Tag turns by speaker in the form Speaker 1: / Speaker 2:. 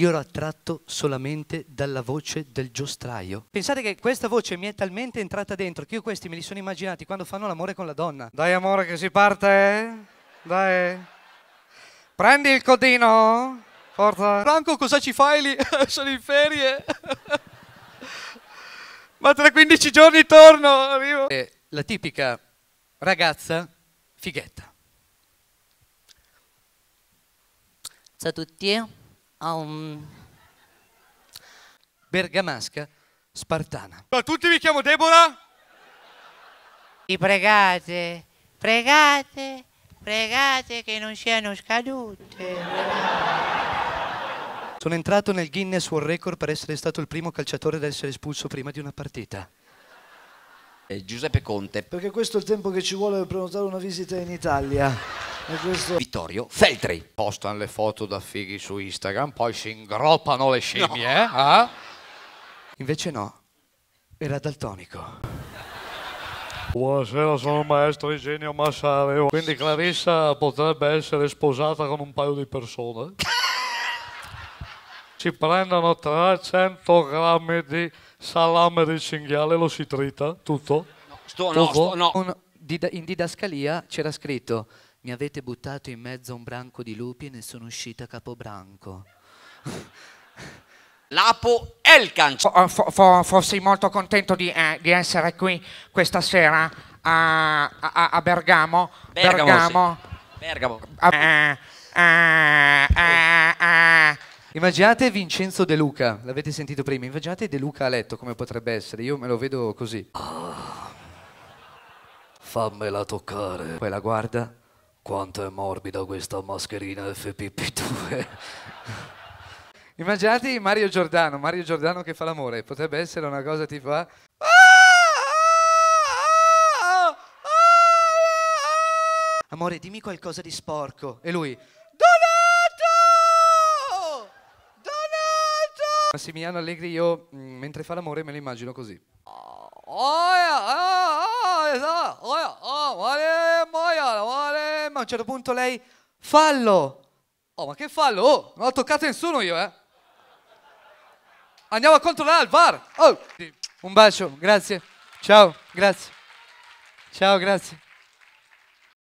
Speaker 1: io ero attratto solamente dalla voce del giostraio. Pensate che questa voce mi è talmente entrata dentro che io questi me li sono immaginati quando fanno l'amore con la donna. Dai amore che si parte, eh? dai. Prendi il codino, forza. Franco cosa ci fai lì? sono in ferie. Ma tra 15 giorni torno, arrivo. È la tipica ragazza fighetta. Ciao a tutti a un bergamasca spartana. Ma tutti vi chiamo Debora? Vi pregate, pregate, pregate che non siano scadute. Sono entrato nel Guinness World Record per essere stato il primo calciatore ad essere espulso prima di una partita. Giuseppe Conte. Perché questo è il tempo che ci vuole per prenotare una visita in Italia. Vittorio Feltri. Postano le foto da fighi su Instagram, poi si ingroppano le scimmie. No. Eh? Ah? Invece no, era daltonico. Buonasera, sono il maestro Eugenio Massareo. Quindi Clarissa potrebbe essere sposata con un paio di persone. si prendono 300 grammi di salame di cinghiale, lo si trita, tutto? No, sto, tutto? no, sto, no. Un, in didascalia c'era scritto mi avete buttato in mezzo a un branco di lupi e ne sono uscita capobranco. Lapo Elkanc. F- f- fossi molto contento di, eh, di, essere qui questa sera a, a, a Bergamo. Bergamo. Bergamo. Sì. Bergamo. Eh eh, eh, eh, Immaginate Vincenzo De Luca, l'avete sentito prima, immaginate De Luca a letto come potrebbe essere, io me lo vedo così. Ah, fammela toccare. Poi la guarda, quanto è morbida questa mascherina FPP2. Immaginate Mario Giordano, Mario Giordano che fa l'amore, potrebbe essere una cosa tipo... Ah! Amore, dimmi qualcosa di sporco. E lui... Donato! Donato! Massimiliano Allegri io, mentre fa l'amore, me lo immagino così. Oh, yeah, oh, yeah, oh, yeah, oh, yeah, oh, yeah a un certo punto lei, fallo. Oh, ma che fallo? Oh, non ho toccato nessuno io, eh. Andiamo a controllare al VAR. Oh. Un bacio, grazie. Ciao, grazie. Ciao, grazie.